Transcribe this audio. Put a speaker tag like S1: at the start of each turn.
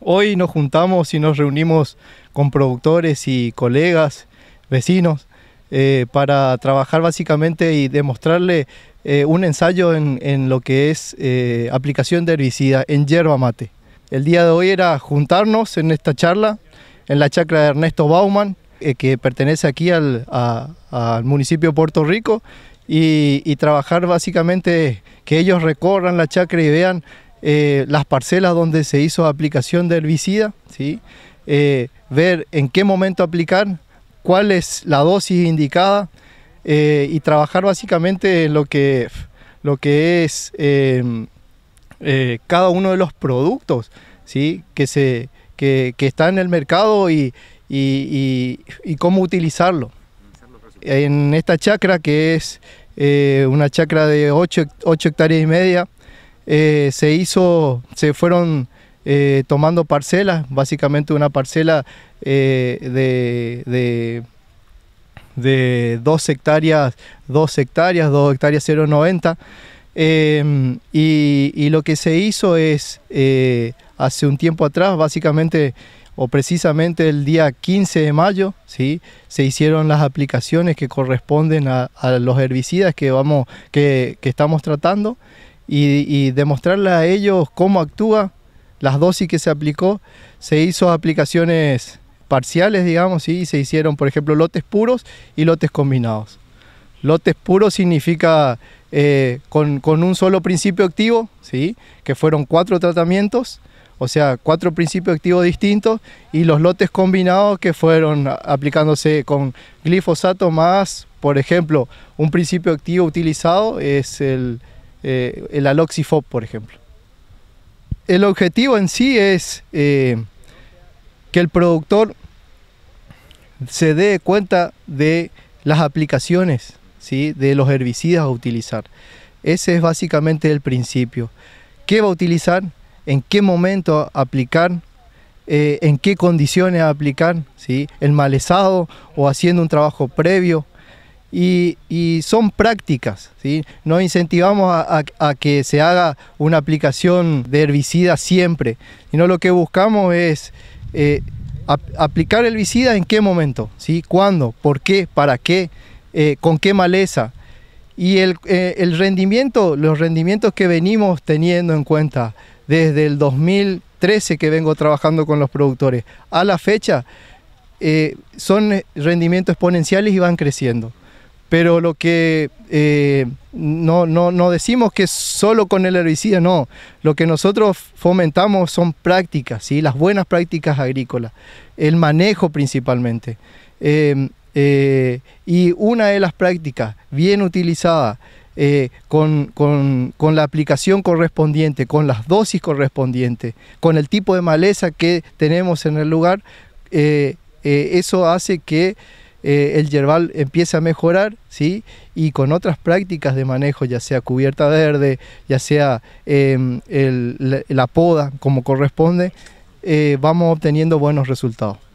S1: Hoy nos juntamos y nos reunimos con productores y colegas, vecinos, eh, para trabajar básicamente y demostrarle eh, un ensayo en, lo que es eh, aplicación de herbicida en yerba mate. El día de hoy era juntarnos en esta charla en la chacra de Ernesto Bauman, que pertenece aquí al, municipio de Puerto Rico, y, y trabajar básicamente que ellos recorran la chacra y vean eh, las parcelas donde se hizo aplicación de herbicida, ¿sí? Eh, ver en qué momento aplicar, cuál es la dosis indicada eh, y trabajar básicamente lo que, lo que es em, cada uno de los productos ¿sí? que, se, está en el mercado y, cómo utilizarlo. En esta chacra que es una chacra de 8 hectáreas y media, eh, se hizo, se fueron eh, tomando parcelas, básicamente una parcela eh, de, de, dos hectáreas, dos hectáreas, dos hectáreas 090. Em, y, lo que se hizo es, hace un tiempo atrás, básicamente o precisamente el día 15 de mayo, ¿sí? se hicieron las aplicaciones que corresponden a, los herbicidas que, vamos, que, que estamos tratando y, y demostrarle a ellos cómo actúa, las dosis que se aplicó. Se hizo aplicaciones parciales, digamos, y se hicieron, por ejemplo, lotes puros y lotes combinados. Lotes puros significa eh, con, con, un solo principio activo, ¿sí? que fueron cuatro tratamientos, o sea, cuatro principios activos distintos, y los lotes combinados que fueron aplicándose con glifosato más, por ejemplo, un principio activo utilizado es el eh, el aloxifop, por ejemplo. El objetivo en sí es eh, que el productor se dé cuenta de las aplicaciones de los herbicidas a utilizar. Ese es básicamente el principio. ¿Qué va a utilizar? ¿En qué momento aplicar? Eh, ¿En qué condiciones aplicar? ¿sí? ¿El malezado o haciendo un trabajo previo? y, son prácticas. ¿sí? No incentivamos a, que se haga una aplicación de herbicida siempre, sino lo que buscamos es eh, aplicar herbicida en qué momento, ¿sí? cuándo, por qué, para qué, eh, con qué maleza. Y eh, el, rendimiento, los rendimientos que venimos teniendo en cuenta desde el 2013 que vengo trabajando con los productores a la fecha, son rendimientos exponenciales y van creciendo. Pero lo que eh, no, no, decimos que solo con el herbicida, no. Lo que nosotros fomentamos son prácticas, ¿sí? las buenas prácticas agrícolas, el manejo principalmente. Em, eh, y una de las prácticas bien utilizada eh, con, la aplicación correspondiente, con las dosis correspondientes, con el tipo de maleza que tenemos en el lugar, eso hace que eh, el yerbal empieza a mejorar, ¿sí? Y con otras prácticas de manejo, ya sea cubierta verde, ya sea em, la, poda como corresponde, eh, vamos obteniendo buenos resultados.